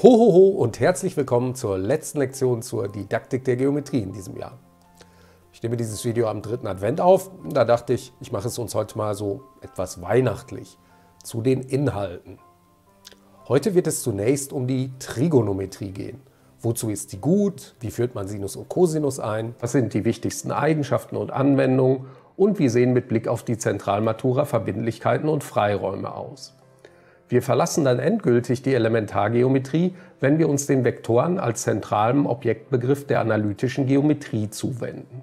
Hohoho ho, ho und herzlich willkommen zur letzten Lektion zur Didaktik der Geometrie in diesem Jahr. Ich nehme dieses Video am dritten Advent auf. Da dachte ich, ich mache es uns heute mal so etwas weihnachtlich zu den Inhalten. Heute wird es zunächst um die Trigonometrie gehen. Wozu ist die gut? Wie führt man Sinus und Cosinus ein? Was sind die wichtigsten Eigenschaften und Anwendungen? Und wie sehen mit Blick auf die Zentralmatura Verbindlichkeiten und Freiräume aus? Wir verlassen dann endgültig die Elementargeometrie, wenn wir uns den Vektoren als zentralem Objektbegriff der analytischen Geometrie zuwenden.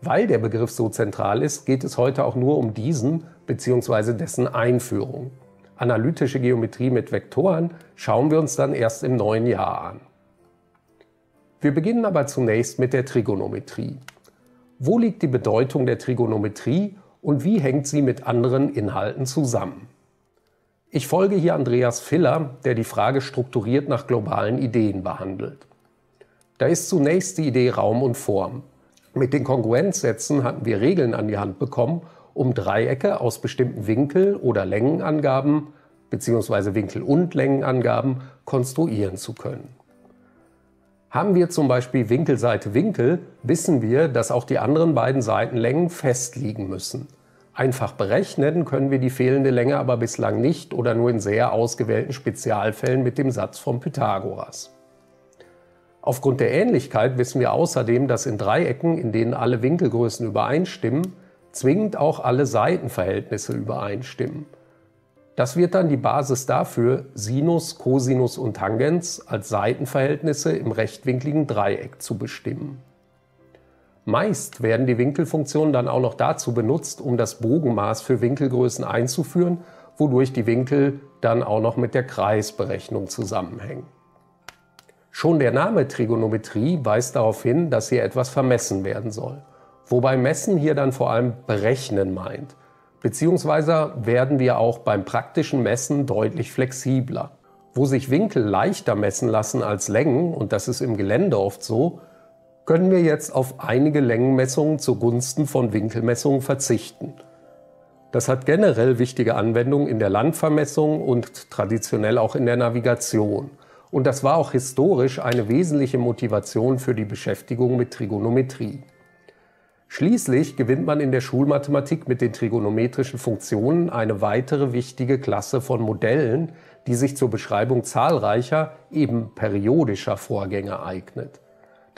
Weil der Begriff so zentral ist, geht es heute auch nur um diesen bzw. dessen Einführung. Analytische Geometrie mit Vektoren schauen wir uns dann erst im neuen Jahr an. Wir beginnen aber zunächst mit der Trigonometrie. Wo liegt die Bedeutung der Trigonometrie und wie hängt sie mit anderen Inhalten zusammen? Ich folge hier Andreas Filler, der die Frage strukturiert nach globalen Ideen behandelt. Da ist zunächst die Idee Raum und Form. Mit den Kongruenzsätzen hatten wir Regeln an die Hand bekommen, um Dreiecke aus bestimmten Winkel- oder Längenangaben bzw. Winkel- und Längenangaben konstruieren zu können. Haben wir zum Beispiel Winkelseite Winkel, wissen wir, dass auch die anderen beiden Seitenlängen festliegen müssen einfach berechnen, können wir die fehlende Länge aber bislang nicht oder nur in sehr ausgewählten Spezialfällen mit dem Satz von Pythagoras. Aufgrund der Ähnlichkeit wissen wir außerdem, dass in Dreiecken, in denen alle Winkelgrößen übereinstimmen, zwingend auch alle Seitenverhältnisse übereinstimmen. Das wird dann die Basis dafür, Sinus, Cosinus und Tangens als Seitenverhältnisse im rechtwinkligen Dreieck zu bestimmen. Meist werden die Winkelfunktionen dann auch noch dazu benutzt, um das Bogenmaß für Winkelgrößen einzuführen, wodurch die Winkel dann auch noch mit der Kreisberechnung zusammenhängen. Schon der Name Trigonometrie weist darauf hin, dass hier etwas vermessen werden soll. Wobei Messen hier dann vor allem Berechnen meint. Beziehungsweise werden wir auch beim praktischen Messen deutlich flexibler. Wo sich Winkel leichter messen lassen als Längen, und das ist im Gelände oft so, können wir jetzt auf einige Längenmessungen zugunsten von Winkelmessungen verzichten. Das hat generell wichtige Anwendungen in der Landvermessung und traditionell auch in der Navigation. Und das war auch historisch eine wesentliche Motivation für die Beschäftigung mit Trigonometrie. Schließlich gewinnt man in der Schulmathematik mit den trigonometrischen Funktionen eine weitere wichtige Klasse von Modellen, die sich zur Beschreibung zahlreicher, eben periodischer Vorgänge eignet.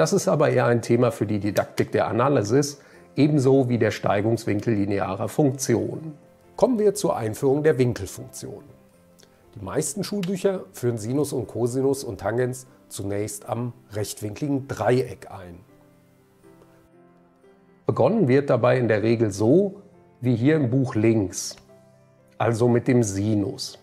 Das ist aber eher ein Thema für die Didaktik der Analysis, ebenso wie der Steigungswinkel linearer Funktionen. Kommen wir zur Einführung der Winkelfunktion. Die meisten Schulbücher führen Sinus und Cosinus und Tangens zunächst am rechtwinkligen Dreieck ein. Begonnen wird dabei in der Regel so, wie hier im Buch links, also mit dem Sinus.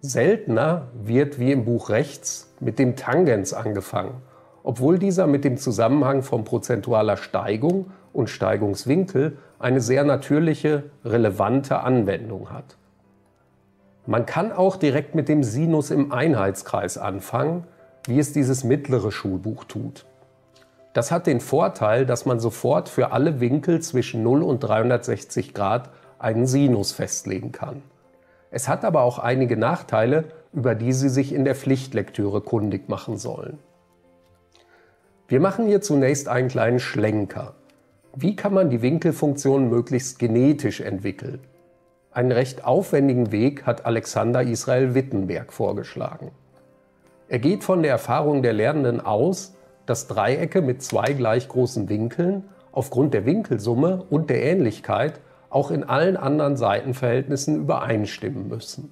Seltener wird wie im Buch rechts mit dem Tangens angefangen, obwohl dieser mit dem Zusammenhang von prozentualer Steigung und Steigungswinkel eine sehr natürliche, relevante Anwendung hat. Man kann auch direkt mit dem Sinus im Einheitskreis anfangen, wie es dieses mittlere Schulbuch tut. Das hat den Vorteil, dass man sofort für alle Winkel zwischen 0 und 360 Grad einen Sinus festlegen kann. Es hat aber auch einige Nachteile, über die Sie sich in der Pflichtlektüre kundig machen sollen. Wir machen hier zunächst einen kleinen Schlenker. Wie kann man die Winkelfunktion möglichst genetisch entwickeln? Einen recht aufwendigen Weg hat Alexander Israel Wittenberg vorgeschlagen. Er geht von der Erfahrung der Lernenden aus, dass Dreiecke mit zwei gleich großen Winkeln aufgrund der Winkelsumme und der Ähnlichkeit auch in allen anderen Seitenverhältnissen übereinstimmen müssen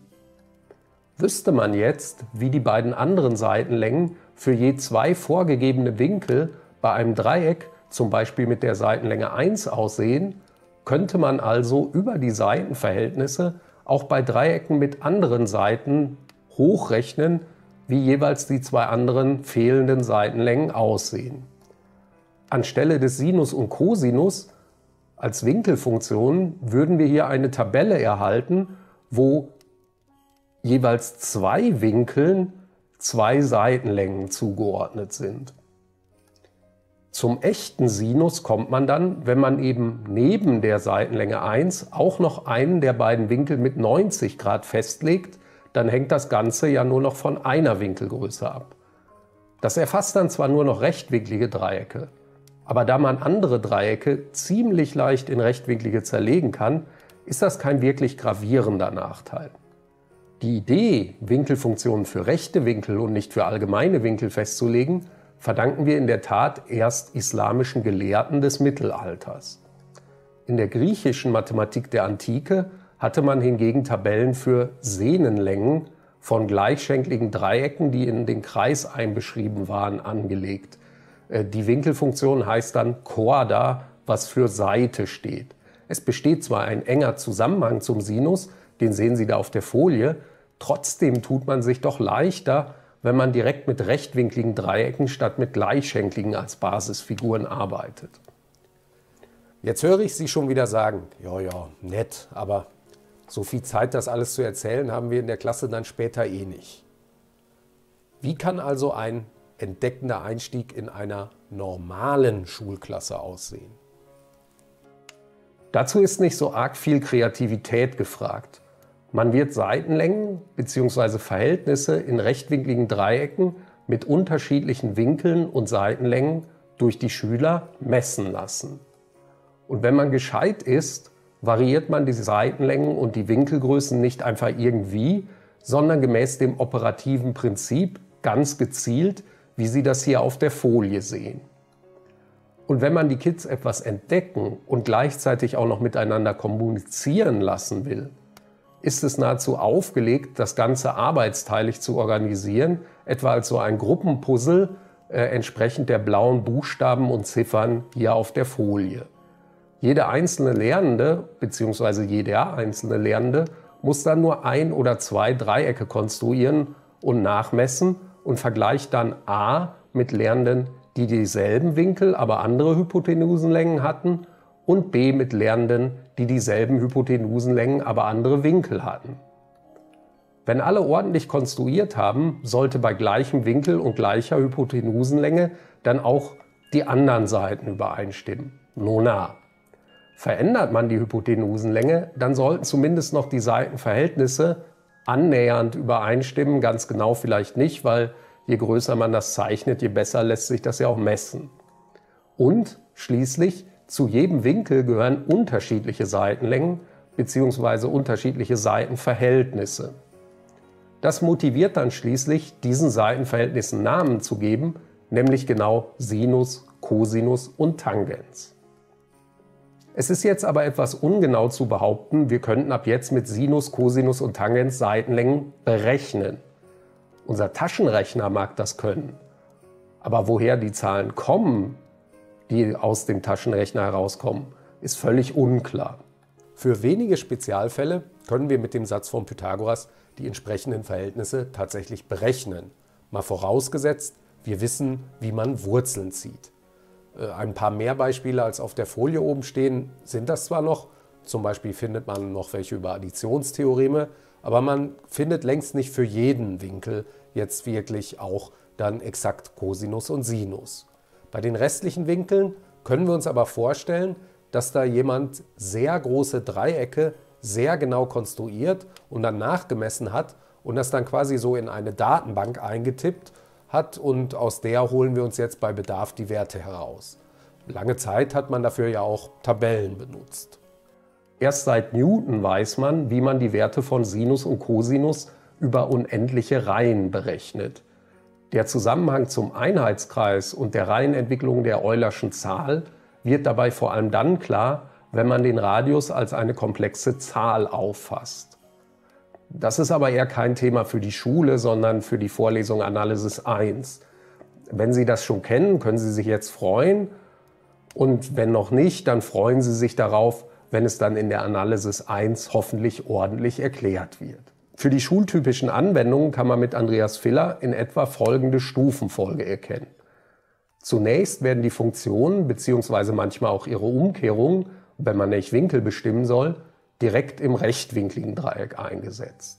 wüsste man jetzt, wie die beiden anderen Seitenlängen für je zwei vorgegebene Winkel bei einem Dreieck, zum Beispiel mit der Seitenlänge 1, aussehen, könnte man also über die Seitenverhältnisse auch bei Dreiecken mit anderen Seiten hochrechnen, wie jeweils die zwei anderen fehlenden Seitenlängen aussehen. Anstelle des Sinus und Cosinus als Winkelfunktionen würden wir hier eine Tabelle erhalten, wo jeweils zwei Winkeln zwei Seitenlängen zugeordnet sind. Zum echten Sinus kommt man dann, wenn man eben neben der Seitenlänge 1 auch noch einen der beiden Winkel mit 90 Grad festlegt, dann hängt das Ganze ja nur noch von einer Winkelgröße ab. Das erfasst dann zwar nur noch rechtwinklige Dreiecke, aber da man andere Dreiecke ziemlich leicht in rechtwinklige zerlegen kann, ist das kein wirklich gravierender Nachteil. Die Idee, Winkelfunktionen für rechte Winkel und nicht für allgemeine Winkel festzulegen, verdanken wir in der Tat erst islamischen Gelehrten des Mittelalters. In der griechischen Mathematik der Antike hatte man hingegen Tabellen für Sehnenlängen von gleichschenkligen Dreiecken, die in den Kreis einbeschrieben waren, angelegt. Äh, die Winkelfunktion heißt dann Chorda, was für Seite steht. Es besteht zwar ein enger Zusammenhang zum Sinus, den sehen Sie da auf der Folie. Trotzdem tut man sich doch leichter, wenn man direkt mit rechtwinkligen Dreiecken statt mit gleichschenkligen als Basisfiguren arbeitet. Jetzt höre ich Sie schon wieder sagen, ja, ja, nett, aber so viel Zeit, das alles zu erzählen, haben wir in der Klasse dann später eh nicht. Wie kann also ein entdeckender Einstieg in einer normalen Schulklasse aussehen? Dazu ist nicht so arg viel Kreativität gefragt. Man wird Seitenlängen bzw. Verhältnisse in rechtwinkligen Dreiecken mit unterschiedlichen Winkeln und Seitenlängen durch die Schüler messen lassen. Und wenn man gescheit ist, variiert man die Seitenlängen und die Winkelgrößen nicht einfach irgendwie, sondern gemäß dem operativen Prinzip ganz gezielt, wie Sie das hier auf der Folie sehen. Und wenn man die Kids etwas entdecken und gleichzeitig auch noch miteinander kommunizieren lassen will, ist es nahezu aufgelegt, das Ganze arbeitsteilig zu organisieren, etwa als so ein Gruppenpuzzle, äh, entsprechend der blauen Buchstaben und Ziffern hier auf der Folie. Jede einzelne Lernende bzw. jeder einzelne Lernende muss dann nur ein oder zwei Dreiecke konstruieren und nachmessen und vergleicht dann A mit Lernenden, die dieselben Winkel, aber andere Hypotenusenlängen hatten und B mit Lernenden, die dieselben Hypotenusenlängen, aber andere Winkel hatten. Wenn alle ordentlich konstruiert haben, sollte bei gleichem Winkel und gleicher Hypotenusenlänge dann auch die anderen Seiten übereinstimmen. Nona. Verändert man die Hypotenusenlänge, dann sollten zumindest noch die Seitenverhältnisse annähernd übereinstimmen. Ganz genau vielleicht nicht, weil je größer man das zeichnet, je besser lässt sich das ja auch messen. Und schließlich zu jedem Winkel gehören unterschiedliche Seitenlängen bzw. unterschiedliche Seitenverhältnisse. Das motiviert dann schließlich, diesen Seitenverhältnissen Namen zu geben, nämlich genau Sinus, Cosinus und Tangens. Es ist jetzt aber etwas ungenau zu behaupten, wir könnten ab jetzt mit Sinus, Cosinus und Tangens Seitenlängen berechnen. Unser Taschenrechner mag das können. Aber woher die Zahlen kommen, die aus dem Taschenrechner herauskommen, ist völlig unklar. Für wenige Spezialfälle können wir mit dem Satz von Pythagoras die entsprechenden Verhältnisse tatsächlich berechnen. Mal vorausgesetzt, wir wissen, wie man Wurzeln zieht. Äh, ein paar mehr Beispiele als auf der Folie oben stehen sind das zwar noch, zum Beispiel findet man noch welche über Additionstheoreme, aber man findet längst nicht für jeden Winkel jetzt wirklich auch dann exakt Cosinus und Sinus. Bei den restlichen Winkeln können wir uns aber vorstellen, dass da jemand sehr große Dreiecke sehr genau konstruiert und dann nachgemessen hat und das dann quasi so in eine Datenbank eingetippt hat und aus der holen wir uns jetzt bei Bedarf die Werte heraus. Lange Zeit hat man dafür ja auch Tabellen benutzt. Erst seit Newton weiß man, wie man die Werte von Sinus und Cosinus über unendliche Reihen berechnet. Der Zusammenhang zum Einheitskreis und der Reihenentwicklung der Eulerschen Zahl wird dabei vor allem dann klar, wenn man den Radius als eine komplexe Zahl auffasst. Das ist aber eher kein Thema für die Schule, sondern für die Vorlesung Analysis 1. Wenn Sie das schon kennen, können Sie sich jetzt freuen. Und wenn noch nicht, dann freuen Sie sich darauf, wenn es dann in der Analysis 1 hoffentlich ordentlich erklärt wird. Für die schultypischen Anwendungen kann man mit Andreas Filler in etwa folgende Stufenfolge erkennen. Zunächst werden die Funktionen bzw. manchmal auch ihre Umkehrungen, wenn man nicht Winkel bestimmen soll, direkt im rechtwinkligen Dreieck eingesetzt.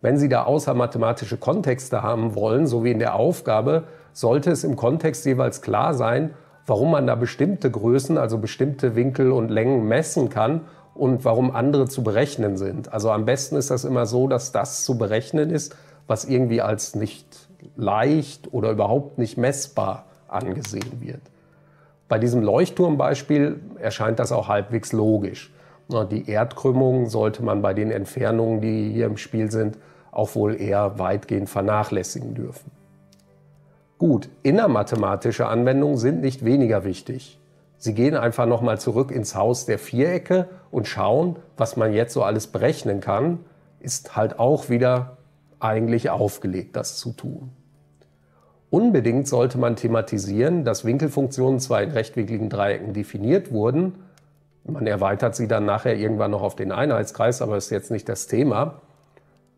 Wenn Sie da außer mathematische Kontexte haben wollen, so wie in der Aufgabe, sollte es im Kontext jeweils klar sein, warum man da bestimmte Größen, also bestimmte Winkel und Längen messen kann und warum andere zu berechnen sind. Also am besten ist das immer so, dass das zu berechnen ist, was irgendwie als nicht leicht oder überhaupt nicht messbar angesehen wird. Bei diesem Leuchtturmbeispiel erscheint das auch halbwegs logisch. Die Erdkrümmung sollte man bei den Entfernungen, die hier im Spiel sind, auch wohl eher weitgehend vernachlässigen dürfen. Gut, innermathematische Anwendungen sind nicht weniger wichtig. Sie gehen einfach nochmal zurück ins Haus der Vierecke und schauen, was man jetzt so alles berechnen kann, ist halt auch wieder eigentlich aufgelegt, das zu tun. Unbedingt sollte man thematisieren, dass Winkelfunktionen zwar in rechtwinkligen Dreiecken definiert wurden, man erweitert sie dann nachher irgendwann noch auf den Einheitskreis, aber ist jetzt nicht das Thema,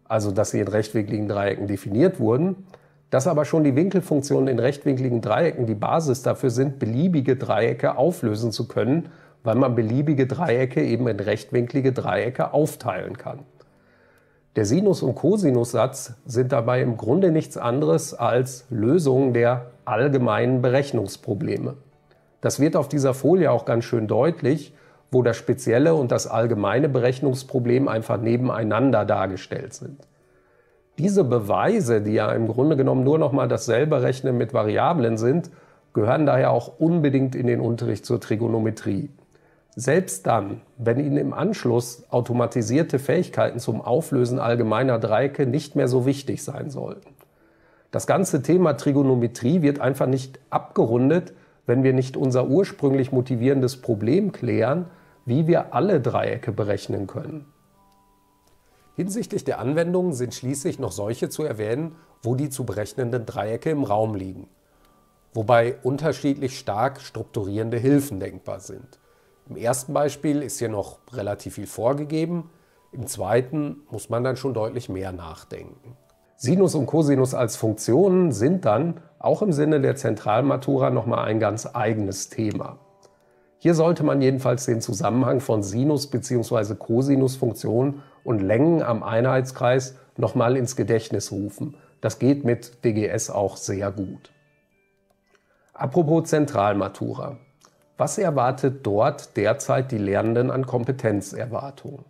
also dass sie in rechtwinkligen Dreiecken definiert wurden, dass aber schon die Winkelfunktionen in rechtwinkligen Dreiecken die Basis dafür sind, beliebige Dreiecke auflösen zu können, weil man beliebige Dreiecke eben in rechtwinklige Dreiecke aufteilen kann. Der Sinus- und Cosinussatz sind dabei im Grunde nichts anderes als Lösungen der allgemeinen Berechnungsprobleme. Das wird auf dieser Folie auch ganz schön deutlich, wo das spezielle und das allgemeine Berechnungsproblem einfach nebeneinander dargestellt sind. Diese Beweise, die ja im Grunde genommen nur nochmal dasselbe Rechnen mit Variablen sind, gehören daher auch unbedingt in den Unterricht zur Trigonometrie. Selbst dann, wenn Ihnen im Anschluss automatisierte Fähigkeiten zum Auflösen allgemeiner Dreiecke nicht mehr so wichtig sein sollten. Das ganze Thema Trigonometrie wird einfach nicht abgerundet, wenn wir nicht unser ursprünglich motivierendes Problem klären, wie wir alle Dreiecke berechnen können. Hinsichtlich der Anwendungen sind schließlich noch solche zu erwähnen, wo die zu berechnenden Dreiecke im Raum liegen, wobei unterschiedlich stark strukturierende Hilfen denkbar sind. Im ersten Beispiel ist hier noch relativ viel vorgegeben, im zweiten muss man dann schon deutlich mehr nachdenken. Sinus und Cosinus als Funktionen sind dann, auch im Sinne der Zentralmatura, nochmal ein ganz eigenes Thema. Hier sollte man jedenfalls den Zusammenhang von Sinus- bzw. Cosinus-Funktionen und Längen am Einheitskreis nochmal ins Gedächtnis rufen. Das geht mit DGS auch sehr gut. Apropos Zentralmatura. Was erwartet dort derzeit die Lernenden an Kompetenzerwartungen?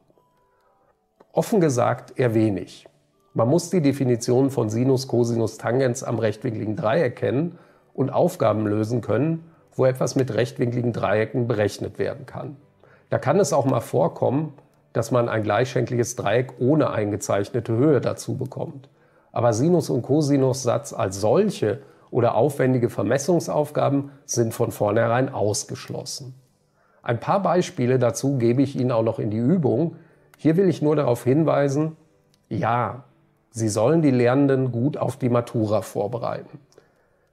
Offen gesagt eher wenig. Man muss die Definition von Sinus, Cosinus, Tangens am rechtwinkligen Dreieck kennen und Aufgaben lösen können, wo etwas mit rechtwinkligen Dreiecken berechnet werden kann. Da kann es auch mal vorkommen, dass man ein gleichschenkliches Dreieck ohne eingezeichnete Höhe dazu bekommt. Aber Sinus- und Cosinussatz als solche oder aufwendige Vermessungsaufgaben sind von vornherein ausgeschlossen. Ein paar Beispiele dazu gebe ich Ihnen auch noch in die Übung. Hier will ich nur darauf hinweisen, ja, Sie sollen die Lernenden gut auf die Matura vorbereiten.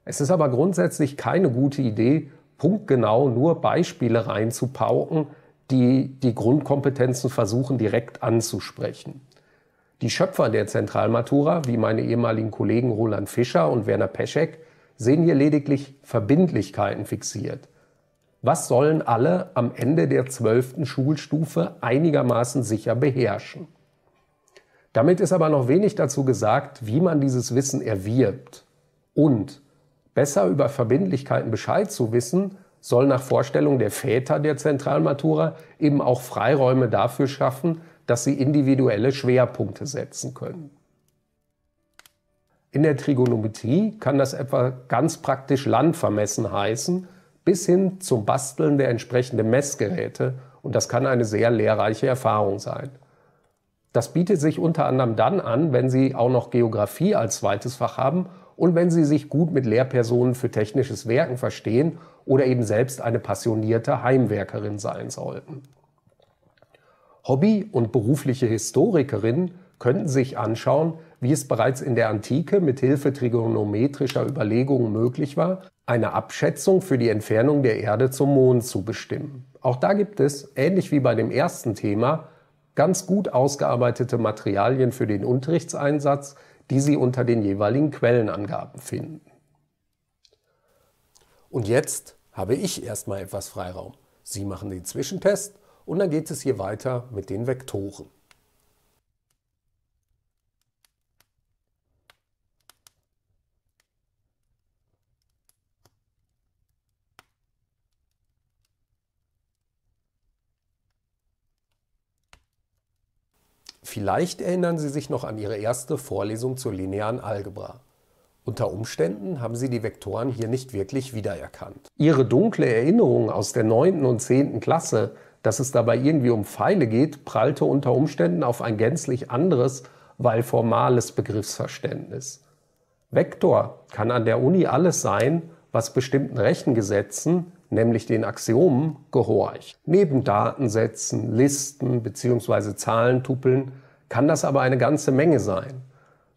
Es ist aber grundsätzlich keine gute Idee, punktgenau nur Beispiele reinzupauken, die die Grundkompetenzen versuchen direkt anzusprechen. Die Schöpfer der Zentralmatura, wie meine ehemaligen Kollegen Roland Fischer und Werner Peschek, sehen hier lediglich Verbindlichkeiten fixiert. Was sollen alle am Ende der zwölften Schulstufe einigermaßen sicher beherrschen? Damit ist aber noch wenig dazu gesagt, wie man dieses Wissen erwirbt. Und besser über Verbindlichkeiten Bescheid zu wissen, soll nach Vorstellung der Väter der Zentralmatura eben auch Freiräume dafür schaffen, dass sie individuelle Schwerpunkte setzen können. In der Trigonometrie kann das etwa ganz praktisch Landvermessen heißen, bis hin zum Basteln der entsprechenden Messgeräte und das kann eine sehr lehrreiche Erfahrung sein. Das bietet sich unter anderem dann an, wenn Sie auch noch Geografie als zweites Fach haben und wenn sie sich gut mit Lehrpersonen für technisches Werken verstehen oder eben selbst eine passionierte Heimwerkerin sein sollten. Hobby- und berufliche Historikerinnen könnten sich anschauen, wie es bereits in der Antike mit Hilfe trigonometrischer Überlegungen möglich war, eine Abschätzung für die Entfernung der Erde zum Mond zu bestimmen. Auch da gibt es, ähnlich wie bei dem ersten Thema, ganz gut ausgearbeitete Materialien für den Unterrichtseinsatz, die Sie unter den jeweiligen Quellenangaben finden. Und jetzt habe ich erstmal etwas Freiraum. Sie machen den Zwischentest und dann geht es hier weiter mit den Vektoren. Vielleicht erinnern Sie sich noch an Ihre erste Vorlesung zur linearen Algebra. Unter Umständen haben Sie die Vektoren hier nicht wirklich wiedererkannt. Ihre dunkle Erinnerung aus der 9. und 10. Klasse, dass es dabei irgendwie um Pfeile geht, prallte unter Umständen auf ein gänzlich anderes, weil formales Begriffsverständnis. Vektor kann an der Uni alles sein, was bestimmten Rechengesetzen, nämlich den Axiomen, gehorcht. Neben Datensätzen, Listen bzw. Zahlentupeln kann das aber eine ganze Menge sein.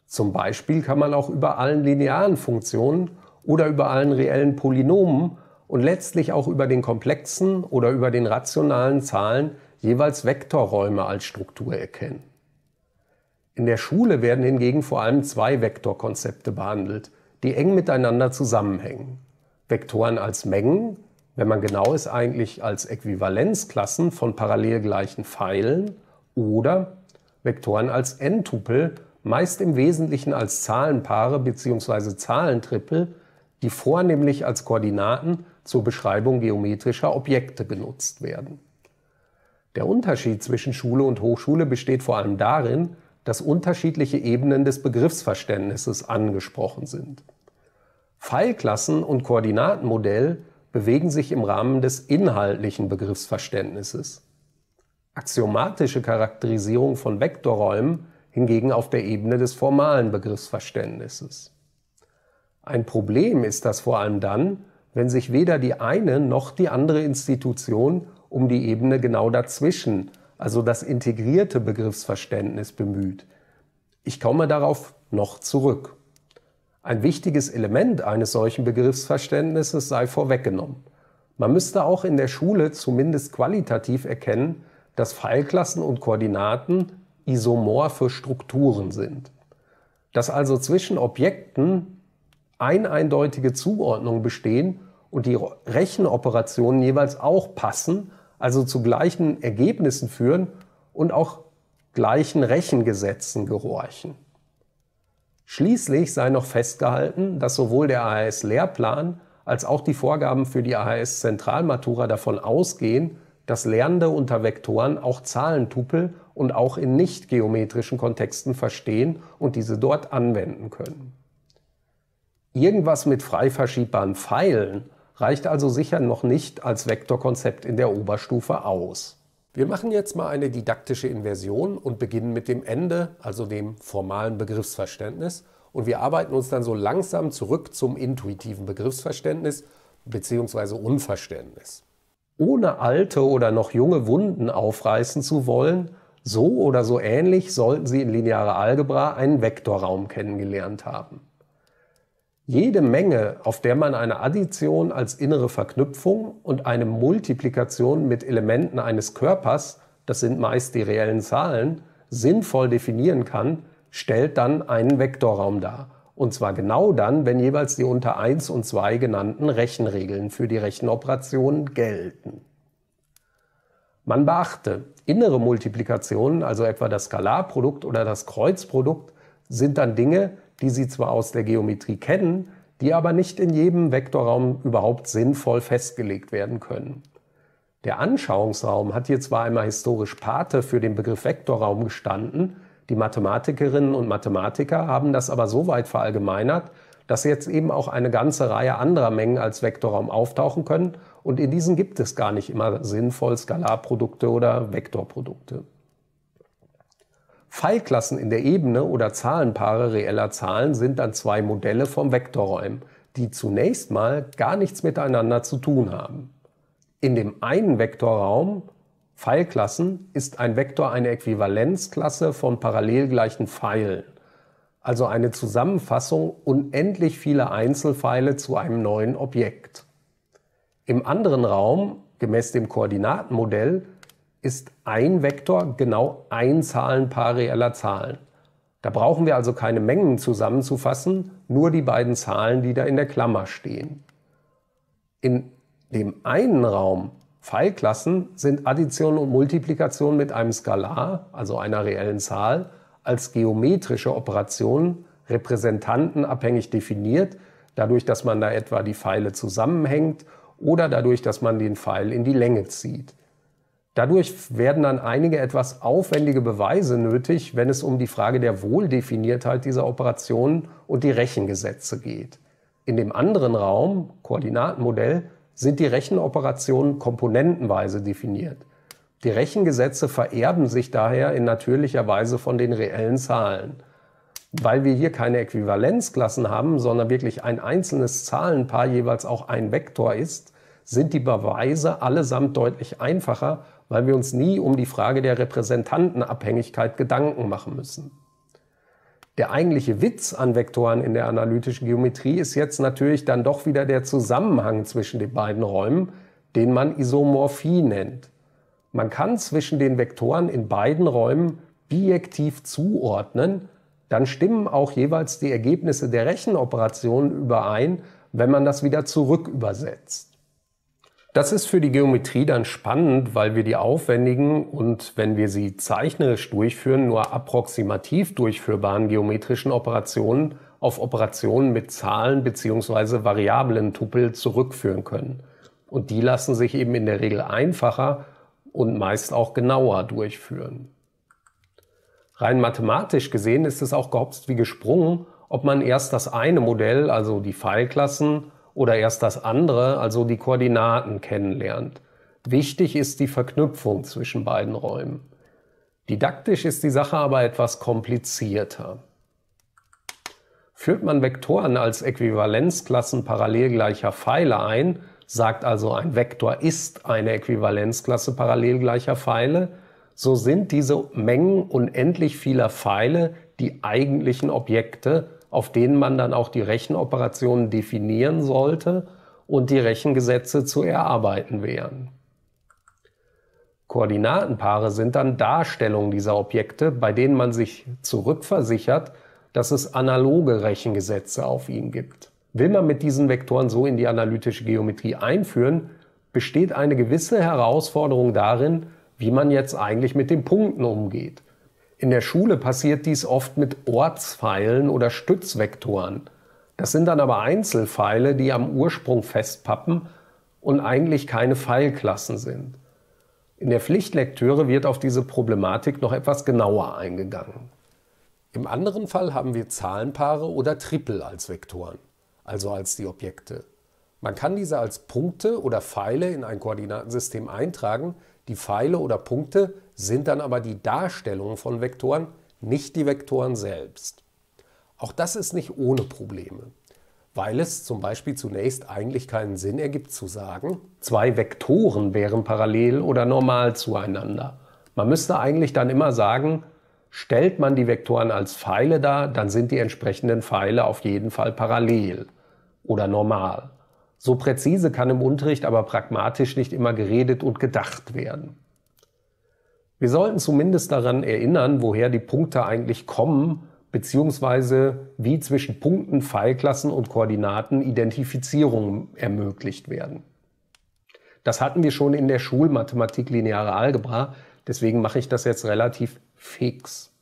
Zum Beispiel kann man auch über allen linearen Funktionen oder über allen reellen Polynomen und letztlich auch über den komplexen oder über den rationalen Zahlen jeweils Vektorräume als Struktur erkennen. In der Schule werden hingegen vor allem zwei Vektorkonzepte behandelt, die eng miteinander zusammenhängen. Vektoren als Mengen wenn man genau ist, eigentlich als Äquivalenzklassen von parallel gleichen Pfeilen oder Vektoren als N-Tupel, meist im Wesentlichen als Zahlenpaare bzw. Zahlentrippel, die vornehmlich als Koordinaten zur Beschreibung geometrischer Objekte genutzt werden. Der Unterschied zwischen Schule und Hochschule besteht vor allem darin, dass unterschiedliche Ebenen des Begriffsverständnisses angesprochen sind. Pfeilklassen und Koordinatenmodell bewegen sich im Rahmen des inhaltlichen Begriffsverständnisses. Axiomatische Charakterisierung von Vektorräumen hingegen auf der Ebene des formalen Begriffsverständnisses. Ein Problem ist das vor allem dann, wenn sich weder die eine noch die andere Institution um die Ebene genau dazwischen, also das integrierte Begriffsverständnis bemüht. Ich komme darauf noch zurück. Ein wichtiges Element eines solchen Begriffsverständnisses sei vorweggenommen. Man müsste auch in der Schule zumindest qualitativ erkennen, dass Fallklassen und Koordinaten isomorphe Strukturen sind. Dass also zwischen Objekten eineindeutige Zuordnungen bestehen und die Rechenoperationen jeweils auch passen, also zu gleichen Ergebnissen führen und auch gleichen Rechengesetzen gehorchen. Schließlich sei noch festgehalten, dass sowohl der AHS-Lehrplan als auch die Vorgaben für die AHS-Zentralmatura davon ausgehen, dass Lernende unter Vektoren auch Zahlentupel und auch in nicht geometrischen Kontexten verstehen und diese dort anwenden können. Irgendwas mit frei verschiebbaren Pfeilen reicht also sicher noch nicht als Vektorkonzept in der Oberstufe aus. Wir machen jetzt mal eine didaktische Inversion und beginnen mit dem Ende, also dem formalen Begriffsverständnis. Und wir arbeiten uns dann so langsam zurück zum intuitiven Begriffsverständnis bzw. Unverständnis. Ohne alte oder noch junge Wunden aufreißen zu wollen, so oder so ähnlich sollten Sie in linearer Algebra einen Vektorraum kennengelernt haben jede Menge, auf der man eine Addition als innere Verknüpfung und eine Multiplikation mit Elementen eines Körpers, das sind meist die reellen Zahlen, sinnvoll definieren kann, stellt dann einen Vektorraum dar. Und zwar genau dann, wenn jeweils die unter 1 und 2 genannten Rechenregeln für die Rechenoperationen gelten. Man beachte, innere Multiplikationen, also etwa das Skalarprodukt oder das Kreuzprodukt, sind dann Dinge, die Sie zwar aus der Geometrie kennen, die aber nicht in jedem Vektorraum überhaupt sinnvoll festgelegt werden können. Der Anschauungsraum hat hier zwar einmal historisch Pate für den Begriff Vektorraum gestanden, die Mathematikerinnen und Mathematiker haben das aber so weit verallgemeinert, dass jetzt eben auch eine ganze Reihe anderer Mengen als Vektorraum auftauchen können und in diesen gibt es gar nicht immer sinnvoll Skalarprodukte oder Vektorprodukte. Pfeilklassen in der Ebene oder Zahlenpaare reeller Zahlen sind dann zwei Modelle vom Vektorräumen, die zunächst mal gar nichts miteinander zu tun haben. In dem einen Vektorraum, Pfeilklassen, ist ein Vektor eine Äquivalenzklasse von parallel gleichen Pfeilen, also eine Zusammenfassung unendlich vieler Einzelpfeile zu einem neuen Objekt. Im anderen Raum, gemäß dem Koordinatenmodell, ist ein Vektor genau ein Zahlenpaar reeller Zahlen. Da brauchen wir also keine Mengen zusammenzufassen, nur die beiden Zahlen, die da in der Klammer stehen. In dem einen Raum Pfeilklassen sind Addition und Multiplikation mit einem Skalar, also einer reellen Zahl, als geometrische Operationen repräsentantenabhängig definiert, dadurch, dass man da etwa die Pfeile zusammenhängt oder dadurch, dass man den Pfeil in die Länge zieht. Dadurch werden dann einige etwas aufwendige Beweise nötig, wenn es um die Frage der Wohldefiniertheit dieser Operationen und die Rechengesetze geht. In dem anderen Raum, Koordinatenmodell, sind die Rechenoperationen komponentenweise definiert. Die Rechengesetze vererben sich daher in natürlicher Weise von den reellen Zahlen. Weil wir hier keine Äquivalenzklassen haben, sondern wirklich ein einzelnes Zahlenpaar jeweils auch ein Vektor ist, sind die Beweise allesamt deutlich einfacher weil wir uns nie um die Frage der Repräsentantenabhängigkeit Gedanken machen müssen. Der eigentliche Witz an Vektoren in der analytischen Geometrie ist jetzt natürlich dann doch wieder der Zusammenhang zwischen den beiden Räumen, den man Isomorphie nennt. Man kann zwischen den Vektoren in beiden Räumen bijektiv zuordnen, dann stimmen auch jeweils die Ergebnisse der Rechenoperationen überein, wenn man das wieder zurückübersetzt. Das ist für die Geometrie dann spannend, weil wir die aufwendigen und, wenn wir sie zeichnerisch durchführen, nur approximativ durchführbaren geometrischen Operationen auf Operationen mit Zahlen bzw. variablen Tupel zurückführen können. Und die lassen sich eben in der Regel einfacher und meist auch genauer durchführen. Rein mathematisch gesehen ist es auch gehopst wie gesprungen, ob man erst das eine Modell, also die Pfeilklassen, oder erst das andere, also die Koordinaten kennenlernt. Wichtig ist die Verknüpfung zwischen beiden Räumen. Didaktisch ist die Sache aber etwas komplizierter. Führt man Vektoren als Äquivalenzklassen parallel gleicher Pfeile ein, sagt also ein Vektor ist eine Äquivalenzklasse parallel gleicher Pfeile, so sind diese Mengen unendlich vieler Pfeile die eigentlichen Objekte, auf denen man dann auch die Rechenoperationen definieren sollte und die Rechengesetze zu erarbeiten wären. Koordinatenpaare sind dann Darstellungen dieser Objekte, bei denen man sich zurückversichert, dass es analoge Rechengesetze auf ihnen gibt. Will man mit diesen Vektoren so in die analytische Geometrie einführen, besteht eine gewisse Herausforderung darin, wie man jetzt eigentlich mit den Punkten umgeht. In der Schule passiert dies oft mit Ortspfeilen oder Stützvektoren. Das sind dann aber Einzelpfeile, die am Ursprung festpappen und eigentlich keine Pfeilklassen sind. In der Pflichtlektüre wird auf diese Problematik noch etwas genauer eingegangen. Im anderen Fall haben wir Zahlenpaare oder Tripel als Vektoren, also als die Objekte. Man kann diese als Punkte oder Pfeile in ein Koordinatensystem eintragen, die Pfeile oder Punkte sind dann aber die Darstellungen von Vektoren, nicht die Vektoren selbst. Auch das ist nicht ohne Probleme, weil es zum Beispiel zunächst eigentlich keinen Sinn ergibt zu sagen, zwei Vektoren wären parallel oder normal zueinander. Man müsste eigentlich dann immer sagen, stellt man die Vektoren als Pfeile dar, dann sind die entsprechenden Pfeile auf jeden Fall parallel oder normal. So präzise kann im Unterricht aber pragmatisch nicht immer geredet und gedacht werden. Wir sollten zumindest daran erinnern, woher die Punkte eigentlich kommen, beziehungsweise wie zwischen Punkten, Pfeilklassen und Koordinaten Identifizierungen ermöglicht werden. Das hatten wir schon in der Schulmathematik lineare Algebra, deswegen mache ich das jetzt relativ fix.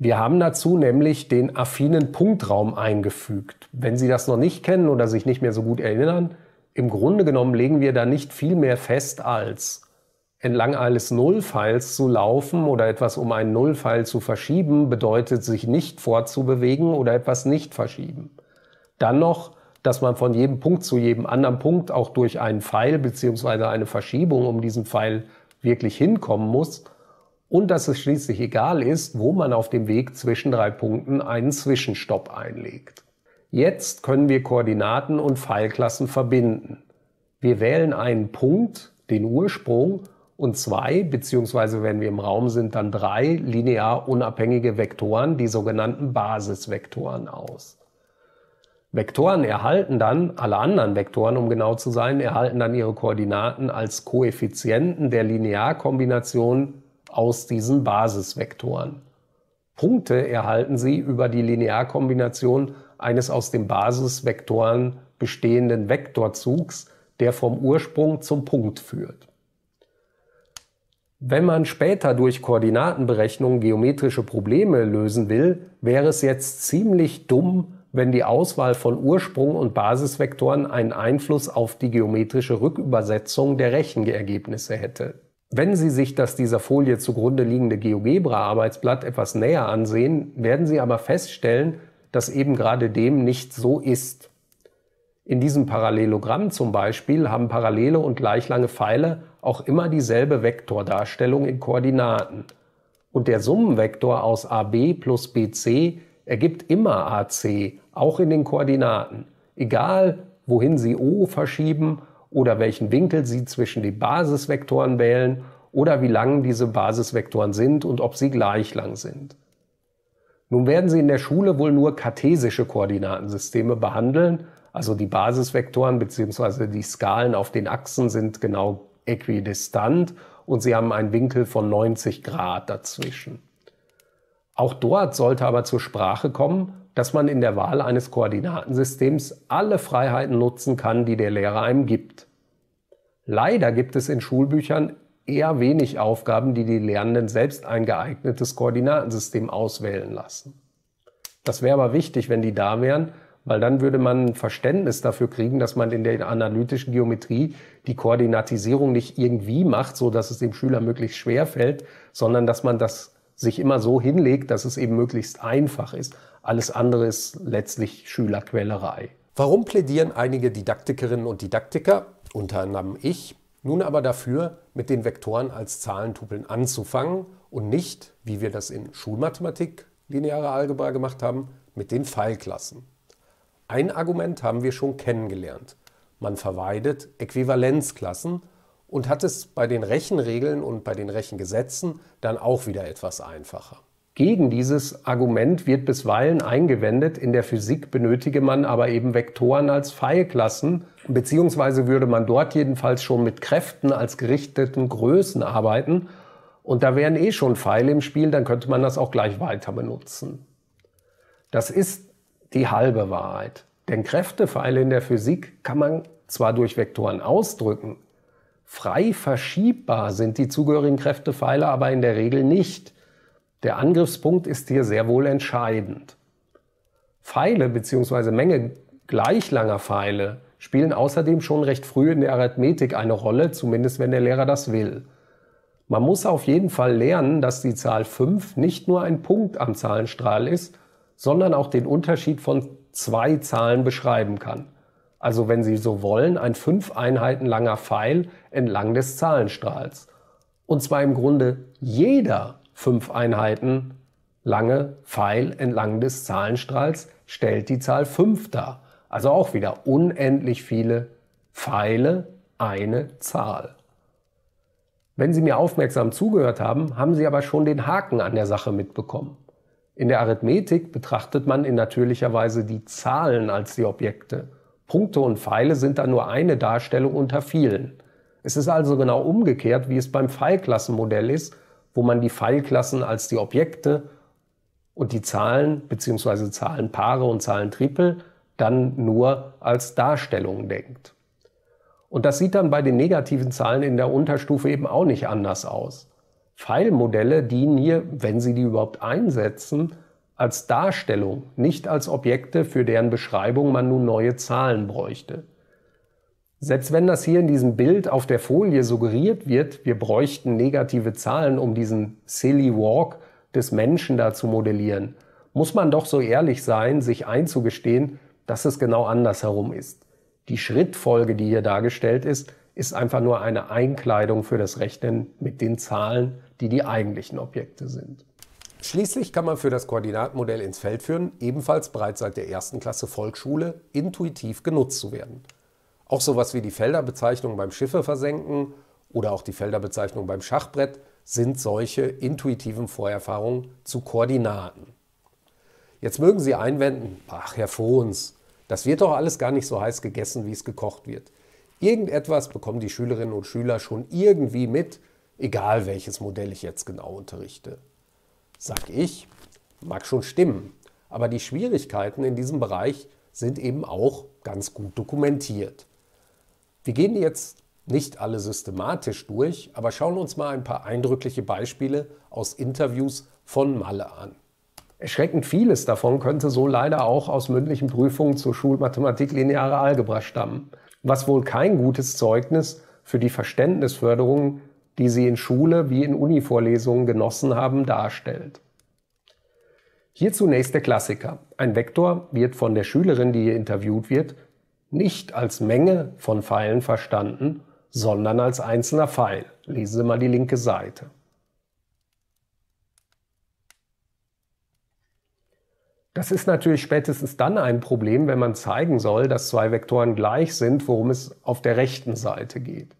Wir haben dazu nämlich den affinen Punktraum eingefügt. Wenn Sie das noch nicht kennen oder sich nicht mehr so gut erinnern, im Grunde genommen legen wir da nicht viel mehr fest als entlang eines Nullpfeils zu laufen oder etwas um einen Nullpfeil zu verschieben, bedeutet sich nicht fortzubewegen oder etwas nicht verschieben. Dann noch, dass man von jedem Punkt zu jedem anderen Punkt auch durch einen Pfeil beziehungsweise eine Verschiebung um diesen Pfeil wirklich hinkommen muss – und dass es schließlich egal ist, wo man auf dem Weg zwischen drei Punkten einen Zwischenstopp einlegt. Jetzt können wir Koordinaten und Pfeilklassen verbinden. Wir wählen einen Punkt, den Ursprung und zwei, beziehungsweise wenn wir im Raum sind, dann drei linear unabhängige Vektoren, die sogenannten Basisvektoren aus. Vektoren erhalten dann, alle anderen Vektoren, um genau zu sein, erhalten dann ihre Koordinaten als Koeffizienten der Linearkombination aus diesen Basisvektoren. Punkte erhalten Sie über die Linearkombination eines aus den Basisvektoren bestehenden Vektorzugs, der vom Ursprung zum Punkt führt. Wenn man später durch Koordinatenberechnung geometrische Probleme lösen will, wäre es jetzt ziemlich dumm, wenn die Auswahl von Ursprung und Basisvektoren einen Einfluss auf die geometrische Rückübersetzung der Rechenergebnisse hätte. Wenn Sie sich das dieser Folie zugrunde liegende GeoGebra-Arbeitsblatt etwas näher ansehen, werden Sie aber feststellen, dass eben gerade dem nicht so ist. In diesem Parallelogramm zum Beispiel haben parallele und gleich lange Pfeile auch immer dieselbe Vektordarstellung in Koordinaten. Und der Summenvektor aus AB plus BC ergibt immer AC, auch in den Koordinaten, egal wohin Sie O verschieben oder welchen Winkel Sie zwischen die Basisvektoren wählen oder wie lang diese Basisvektoren sind und ob sie gleich lang sind. Nun werden Sie in der Schule wohl nur kartesische Koordinatensysteme behandeln, also die Basisvektoren bzw. die Skalen auf den Achsen sind genau äquidistant und Sie haben einen Winkel von 90 Grad dazwischen. Auch dort sollte aber zur Sprache kommen, dass man in der Wahl eines Koordinatensystems alle Freiheiten nutzen kann, die der Lehrer einem gibt. Leider gibt es in Schulbüchern eher wenig Aufgaben, die die Lernenden selbst ein geeignetes Koordinatensystem auswählen lassen. Das wäre aber wichtig, wenn die da wären, weil dann würde man ein Verständnis dafür kriegen, dass man in der analytischen Geometrie die Koordinatisierung nicht irgendwie macht, so dass es dem Schüler möglichst schwer fällt, sondern dass man das sich immer so hinlegt, dass es eben möglichst einfach ist. Alles andere ist letztlich Schülerquälerei. Warum plädieren einige Didaktikerinnen und Didaktiker, unter anderem ich, nun aber dafür, mit den Vektoren als Zahlentupeln anzufangen und nicht, wie wir das in Schulmathematik, lineare Algebra gemacht haben, mit den Pfeilklassen? Ein Argument haben wir schon kennengelernt. Man verweidet Äquivalenzklassen und hat es bei den Rechenregeln und bei den Rechengesetzen dann auch wieder etwas einfacher. Gegen dieses Argument wird bisweilen eingewendet, in der Physik benötige man aber eben Vektoren als Pfeilklassen, beziehungsweise würde man dort jedenfalls schon mit Kräften als gerichteten Größen arbeiten und da wären eh schon Pfeile im Spiel, dann könnte man das auch gleich weiter benutzen. Das ist die halbe Wahrheit, denn Kräftepfeile in der Physik kann man zwar durch Vektoren ausdrücken, frei verschiebbar sind die zugehörigen Kräftepfeile aber in der Regel nicht – der Angriffspunkt ist hier sehr wohl entscheidend. Pfeile bzw. Menge gleich langer Pfeile spielen außerdem schon recht früh in der Arithmetik eine Rolle, zumindest wenn der Lehrer das will. Man muss auf jeden Fall lernen, dass die Zahl 5 nicht nur ein Punkt am Zahlenstrahl ist, sondern auch den Unterschied von zwei Zahlen beschreiben kann. Also wenn Sie so wollen, ein 5 Einheiten langer Pfeil entlang des Zahlenstrahls. Und zwar im Grunde jeder fünf Einheiten lange Pfeil entlang des Zahlenstrahls stellt die Zahl 5 dar. Also auch wieder unendlich viele Pfeile, eine Zahl. Wenn Sie mir aufmerksam zugehört haben, haben Sie aber schon den Haken an der Sache mitbekommen. In der Arithmetik betrachtet man in natürlicher Weise die Zahlen als die Objekte. Punkte und Pfeile sind dann nur eine Darstellung unter vielen. Es ist also genau umgekehrt, wie es beim Pfeilklassenmodell ist, wo man die Pfeilklassen als die Objekte und die Zahlen bzw. Zahlenpaare und Zahlentrippel dann nur als Darstellungen denkt. Und das sieht dann bei den negativen Zahlen in der Unterstufe eben auch nicht anders aus. Pfeilmodelle dienen hier, wenn sie die überhaupt einsetzen, als Darstellung, nicht als Objekte, für deren Beschreibung man nun neue Zahlen bräuchte. Selbst wenn das hier in diesem Bild auf der Folie suggeriert wird, wir bräuchten negative Zahlen, um diesen silly walk des Menschen da zu modellieren, muss man doch so ehrlich sein, sich einzugestehen, dass es genau andersherum ist. Die Schrittfolge, die hier dargestellt ist, ist einfach nur eine Einkleidung für das Rechnen mit den Zahlen, die die eigentlichen Objekte sind. Schließlich kann man für das Koordinatmodell ins Feld führen, ebenfalls bereits seit der ersten Klasse Volksschule intuitiv genutzt zu werden. Auch sowas wie die Felderbezeichnung beim Schiffe versenken oder auch die Felderbezeichnung beim Schachbrett sind solche intuitiven Vorerfahrungen zu Koordinaten. Jetzt mögen Sie einwenden, ach Herr Fohns, das wird doch alles gar nicht so heiß gegessen, wie es gekocht wird. Irgendetwas bekommen die Schülerinnen und Schüler schon irgendwie mit, egal welches Modell ich jetzt genau unterrichte. Sag ich, mag schon stimmen, aber die Schwierigkeiten in diesem Bereich sind eben auch ganz gut dokumentiert. Wir gehen jetzt nicht alle systematisch durch, aber schauen uns mal ein paar eindrückliche Beispiele aus Interviews von Malle an. Erschreckend vieles davon könnte so leider auch aus mündlichen Prüfungen zur Schulmathematik lineare Algebra stammen, was wohl kein gutes Zeugnis für die Verständnisförderung, die sie in Schule wie in Univorlesungen genossen haben, darstellt. Hier zunächst der Klassiker. Ein Vektor wird von der Schülerin, die hier interviewt wird, nicht als Menge von Pfeilen verstanden, sondern als einzelner Pfeil. Lesen Sie mal die linke Seite. Das ist natürlich spätestens dann ein Problem, wenn man zeigen soll, dass zwei Vektoren gleich sind, worum es auf der rechten Seite geht.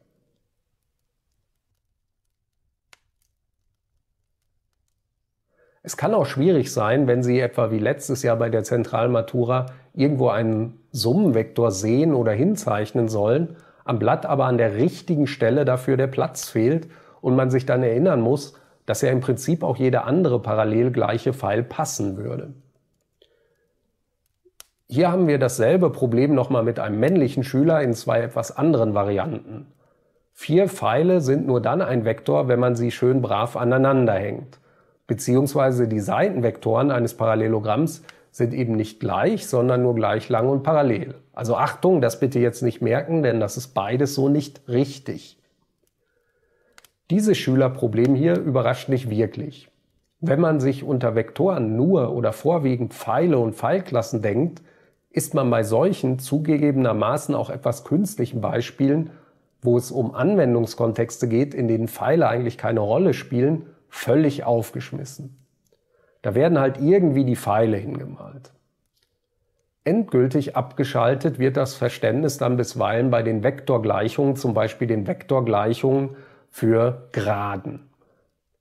Es kann auch schwierig sein, wenn Sie etwa wie letztes Jahr bei der Zentralmatura irgendwo einen Summenvektor sehen oder hinzeichnen sollen, am Blatt aber an der richtigen Stelle dafür der Platz fehlt und man sich dann erinnern muss, dass ja im Prinzip auch jeder andere parallel gleiche Pfeil passen würde. Hier haben wir dasselbe Problem nochmal mit einem männlichen Schüler in zwei etwas anderen Varianten. Vier Pfeile sind nur dann ein Vektor, wenn man sie schön brav aneinander hängt, beziehungsweise die Seitenvektoren eines Parallelogramms sind eben nicht gleich, sondern nur gleich lang und parallel. Also Achtung, das bitte jetzt nicht merken, denn das ist beides so nicht richtig. Dieses Schülerproblem hier überrascht nicht wirklich. Wenn man sich unter Vektoren nur oder vorwiegend Pfeile und Pfeilklassen denkt, ist man bei solchen zugegebenermaßen auch etwas künstlichen Beispielen, wo es um Anwendungskontexte geht, in denen Pfeile eigentlich keine Rolle spielen, völlig aufgeschmissen. Da werden halt irgendwie die Pfeile hingemalt. Endgültig abgeschaltet wird das Verständnis dann bisweilen bei den Vektorgleichungen, zum Beispiel den Vektorgleichungen für Graden.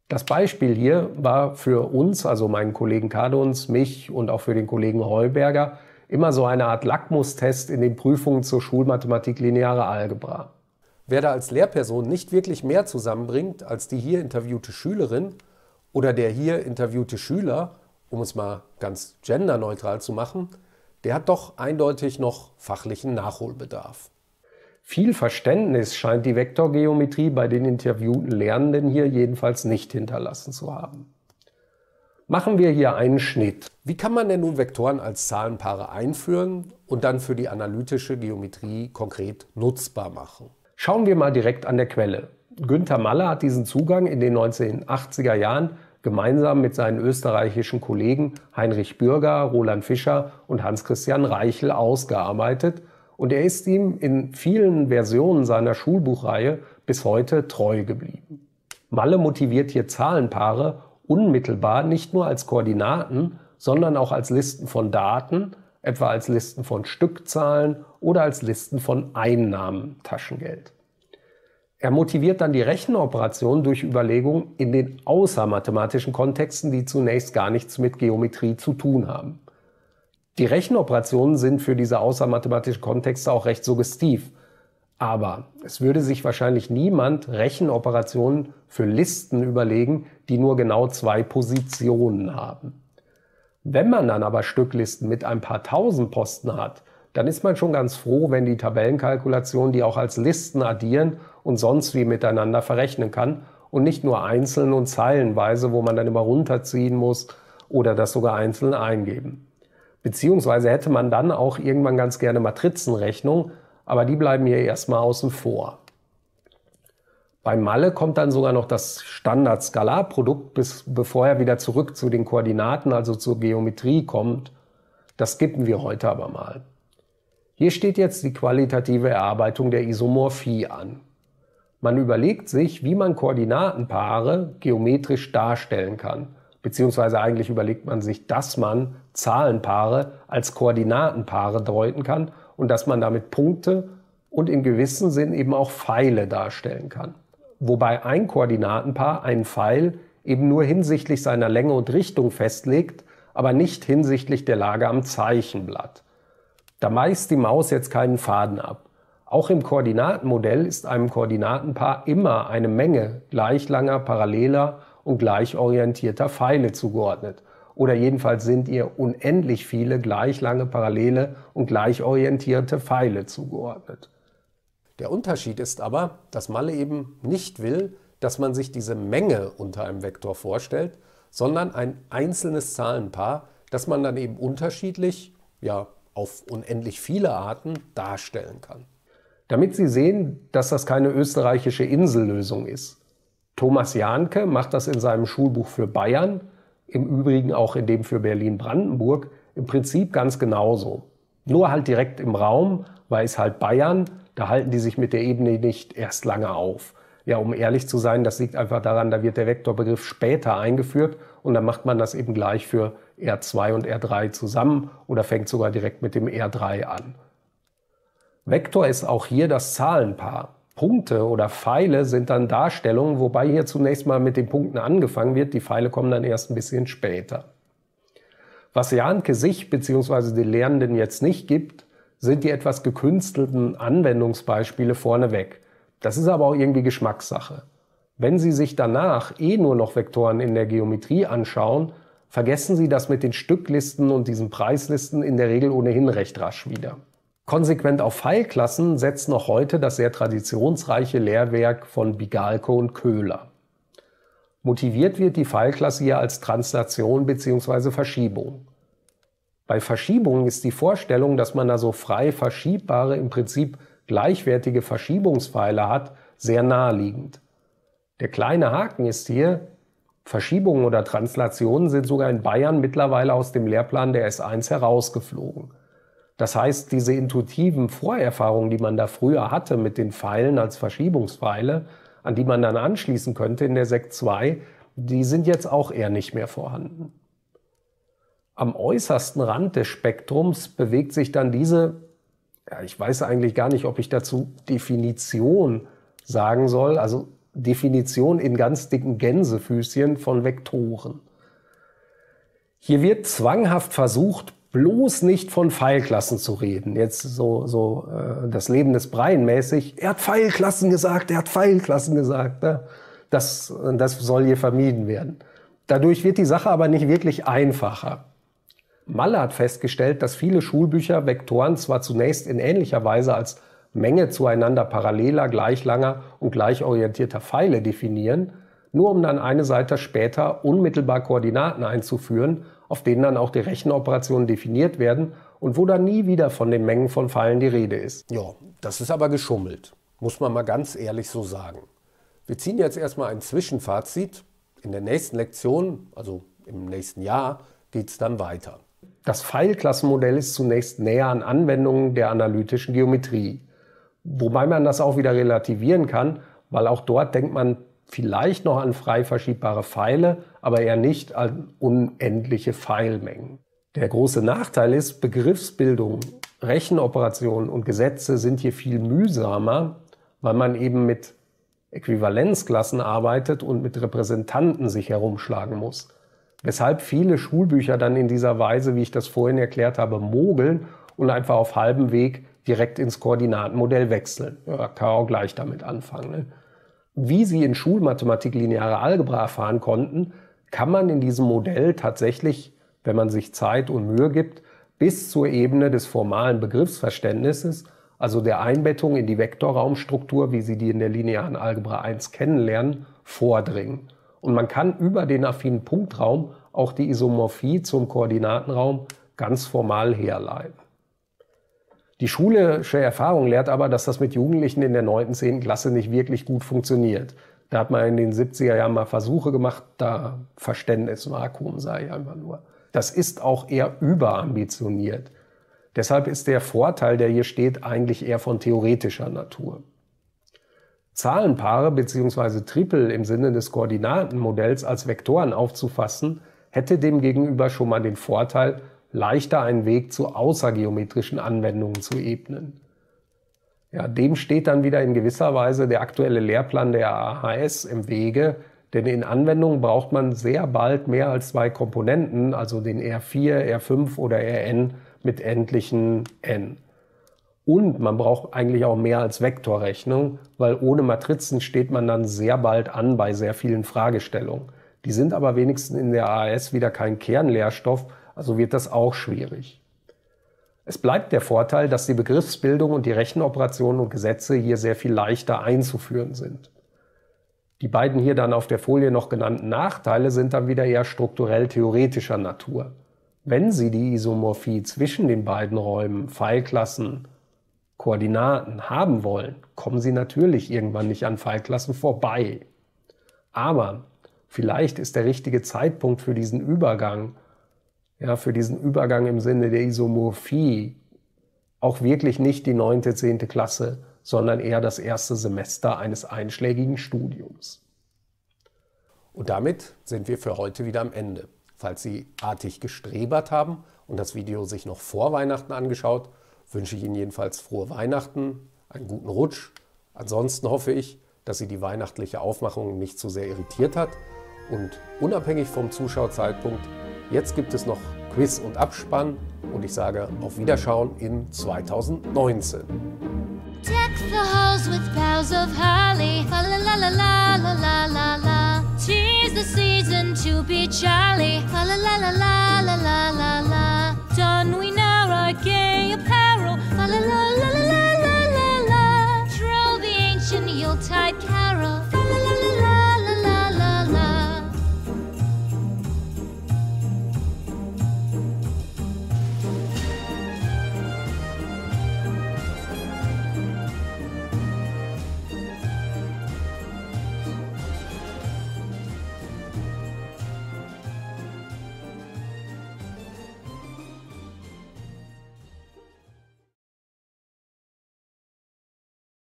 Das Beispiel hier war für uns, also meinen Kollegen Kaduns, mich und auch für den Kollegen Heuberger, immer so eine Art Lackmustest in den Prüfungen zur Schulmathematik lineare Algebra. Wer da als Lehrperson nicht wirklich mehr zusammenbringt als die hier interviewte Schülerin, oder der hier interviewte Schüler, um es mal ganz genderneutral zu machen, der hat doch eindeutig noch fachlichen Nachholbedarf. Viel Verständnis scheint die Vektorgeometrie bei den interviewten Lernenden hier jedenfalls nicht hinterlassen zu haben. Machen wir hier einen Schnitt. Wie kann man denn nun Vektoren als Zahlenpaare einführen und dann für die analytische Geometrie konkret nutzbar machen? Schauen wir mal direkt an der Quelle. Günther Maller hat diesen Zugang in den 1980er Jahren gemeinsam mit seinen österreichischen Kollegen Heinrich Bürger, Roland Fischer und Hans-Christian Reichel ausgearbeitet und er ist ihm in vielen Versionen seiner Schulbuchreihe bis heute treu geblieben. Malle motiviert hier Zahlenpaare unmittelbar nicht nur als Koordinaten, sondern auch als Listen von Daten, etwa als Listen von Stückzahlen oder als Listen von Einnahmen Taschengeld. Er motiviert dann die Rechenoperation durch Überlegungen in den außermathematischen Kontexten, die zunächst gar nichts mit Geometrie zu tun haben. Die Rechenoperationen sind für diese außermathematischen Kontexte auch recht suggestiv. Aber es würde sich wahrscheinlich niemand Rechenoperationen für Listen überlegen, die nur genau zwei Positionen haben. Wenn man dann aber Stücklisten mit ein paar tausend Posten hat, dann ist man schon ganz froh, wenn die Tabellenkalkulation die auch als Listen addieren und sonst wie miteinander verrechnen kann und nicht nur einzeln und zeilenweise, wo man dann immer runterziehen muss oder das sogar einzeln eingeben. Beziehungsweise hätte man dann auch irgendwann ganz gerne Matrizenrechnung, aber die bleiben hier erstmal außen vor. Bei Malle kommt dann sogar noch das Standard-Skalarprodukt, bevor er wieder zurück zu den Koordinaten, also zur Geometrie kommt. Das skippen wir heute aber mal. Hier steht jetzt die qualitative Erarbeitung der Isomorphie an. Man überlegt sich, wie man Koordinatenpaare geometrisch darstellen kann. Beziehungsweise eigentlich überlegt man sich, dass man Zahlenpaare als Koordinatenpaare deuten kann und dass man damit Punkte und in gewissem Sinn eben auch Pfeile darstellen kann. Wobei ein Koordinatenpaar einen Pfeil eben nur hinsichtlich seiner Länge und Richtung festlegt, aber nicht hinsichtlich der Lage am Zeichenblatt. Da meist die Maus jetzt keinen Faden ab. Auch im Koordinatenmodell ist einem Koordinatenpaar immer eine Menge gleich langer, paralleler und gleich orientierter Pfeile zugeordnet. Oder jedenfalls sind ihr unendlich viele gleich lange, parallele und gleich orientierte Pfeile zugeordnet. Der Unterschied ist aber, dass Malle eben nicht will, dass man sich diese Menge unter einem Vektor vorstellt, sondern ein einzelnes Zahlenpaar, das man dann eben unterschiedlich, ja, auf unendlich viele Arten darstellen kann damit sie sehen, dass das keine österreichische Insellösung ist. Thomas Jahnke macht das in seinem Schulbuch für Bayern, im Übrigen auch in dem für Berlin-Brandenburg, im Prinzip ganz genauso. Nur halt direkt im Raum, weil es halt Bayern, da halten die sich mit der Ebene nicht erst lange auf. Ja, um ehrlich zu sein, das liegt einfach daran, da wird der Vektorbegriff später eingeführt und dann macht man das eben gleich für R2 und R3 zusammen oder fängt sogar direkt mit dem R3 an. Vektor ist auch hier das Zahlenpaar. Punkte oder Pfeile sind dann Darstellungen, wobei hier zunächst mal mit den Punkten angefangen wird. Die Pfeile kommen dann erst ein bisschen später. Was Janke sich bzw. den Lernenden jetzt nicht gibt, sind die etwas gekünstelten Anwendungsbeispiele vorneweg. Das ist aber auch irgendwie Geschmackssache. Wenn Sie sich danach eh nur noch Vektoren in der Geometrie anschauen, vergessen Sie das mit den Stücklisten und diesen Preislisten in der Regel ohnehin recht rasch wieder. Konsequent auf Pfeilklassen setzt noch heute das sehr traditionsreiche Lehrwerk von Bigalko und Köhler. Motiviert wird die Pfeilklasse hier als Translation bzw. Verschiebung. Bei Verschiebungen ist die Vorstellung, dass man da so frei verschiebbare, im Prinzip gleichwertige Verschiebungspfeile hat, sehr naheliegend. Der kleine Haken ist hier, Verschiebungen oder Translationen sind sogar in Bayern mittlerweile aus dem Lehrplan der S1 herausgeflogen. Das heißt, diese intuitiven Vorerfahrungen, die man da früher hatte mit den Pfeilen als Verschiebungspfeile, an die man dann anschließen könnte in der Sekt 2, die sind jetzt auch eher nicht mehr vorhanden. Am äußersten Rand des Spektrums bewegt sich dann diese, ja, ich weiß eigentlich gar nicht, ob ich dazu Definition sagen soll, also Definition in ganz dicken Gänsefüßchen von Vektoren. Hier wird zwanghaft versucht, bloß nicht von Pfeilklassen zu reden. Jetzt so, so äh, das Leben des Breien mäßig. Er hat Pfeilklassen gesagt, er hat Pfeilklassen gesagt. Ne? Das, das soll hier vermieden werden. Dadurch wird die Sache aber nicht wirklich einfacher. Malle hat festgestellt, dass viele Schulbücher Vektoren zwar zunächst in ähnlicher Weise als Menge zueinander paralleler, gleichlanger und gleichorientierter Pfeile definieren, nur um dann eine Seite später unmittelbar Koordinaten einzuführen, auf denen dann auch die Rechenoperationen definiert werden und wo dann nie wieder von den Mengen von Pfeilen die Rede ist. Ja, das ist aber geschummelt, muss man mal ganz ehrlich so sagen. Wir ziehen jetzt erstmal ein Zwischenfazit. In der nächsten Lektion, also im nächsten Jahr, geht es dann weiter. Das Pfeilklassenmodell ist zunächst näher an Anwendungen der analytischen Geometrie. Wobei man das auch wieder relativieren kann, weil auch dort denkt man vielleicht noch an frei verschiebbare Pfeile, aber eher nicht an unendliche Pfeilmengen. Der große Nachteil ist, Begriffsbildung, Rechenoperationen und Gesetze sind hier viel mühsamer, weil man eben mit Äquivalenzklassen arbeitet und mit Repräsentanten sich herumschlagen muss. Weshalb viele Schulbücher dann in dieser Weise, wie ich das vorhin erklärt habe, mogeln und einfach auf halbem Weg direkt ins Koordinatenmodell wechseln. Ja, kann auch gleich damit anfangen. Ne? wie sie in Schulmathematik lineare Algebra erfahren konnten, kann man in diesem Modell tatsächlich, wenn man sich Zeit und Mühe gibt, bis zur Ebene des formalen Begriffsverständnisses, also der Einbettung in die Vektorraumstruktur, wie Sie die in der linearen Algebra 1 kennenlernen, vordringen. Und man kann über den affinen Punktraum auch die Isomorphie zum Koordinatenraum ganz formal herleiten. Die schulische Erfahrung lehrt aber, dass das mit Jugendlichen in der 9., 10. Klasse nicht wirklich gut funktioniert. Da hat man in den 70er Jahren mal Versuche gemacht, da Verständnisvakuum sei einfach nur. Das ist auch eher überambitioniert. Deshalb ist der Vorteil, der hier steht, eigentlich eher von theoretischer Natur. Zahlenpaare bzw. Tripel im Sinne des Koordinatenmodells als Vektoren aufzufassen, hätte demgegenüber schon mal den Vorteil, leichter einen Weg zu außergeometrischen Anwendungen zu ebnen. Ja, dem steht dann wieder in gewisser Weise der aktuelle Lehrplan der AHS im Wege, denn in Anwendungen braucht man sehr bald mehr als zwei Komponenten, also den R4, R5 oder Rn mit endlichen n. Und man braucht eigentlich auch mehr als Vektorrechnung, weil ohne Matrizen steht man dann sehr bald an bei sehr vielen Fragestellungen. Die sind aber wenigstens in der AAS wieder kein Kernlehrstoff, also wird das auch schwierig. Es bleibt der Vorteil, dass die Begriffsbildung und die Rechenoperationen und Gesetze hier sehr viel leichter einzuführen sind. Die beiden hier dann auf der Folie noch genannten Nachteile sind dann wieder eher strukturell theoretischer Natur. Wenn Sie die Isomorphie zwischen den beiden Räumen, Pfeilklassen, Koordinaten haben wollen, kommen Sie natürlich irgendwann nicht an Pfeilklassen vorbei. Aber vielleicht ist der richtige Zeitpunkt für diesen Übergang ja, für diesen Übergang im Sinne der Isomorphie auch wirklich nicht die neunte, zehnte Klasse, sondern eher das erste Semester eines einschlägigen Studiums. Und damit sind wir für heute wieder am Ende. Falls Sie artig gestrebert haben und das Video sich noch vor Weihnachten angeschaut, wünsche ich Ihnen jedenfalls frohe Weihnachten, einen guten Rutsch. Ansonsten hoffe ich, dass Sie die weihnachtliche Aufmachung nicht zu sehr irritiert hat und unabhängig vom Zuschauerzeitpunkt Jetzt gibt es noch Quiz und Abspann und ich sage auf Wiederschauen in 2019. Deck the halls with boughs of holly, la Tis the season to be jolly, la la we now our gay apparel, la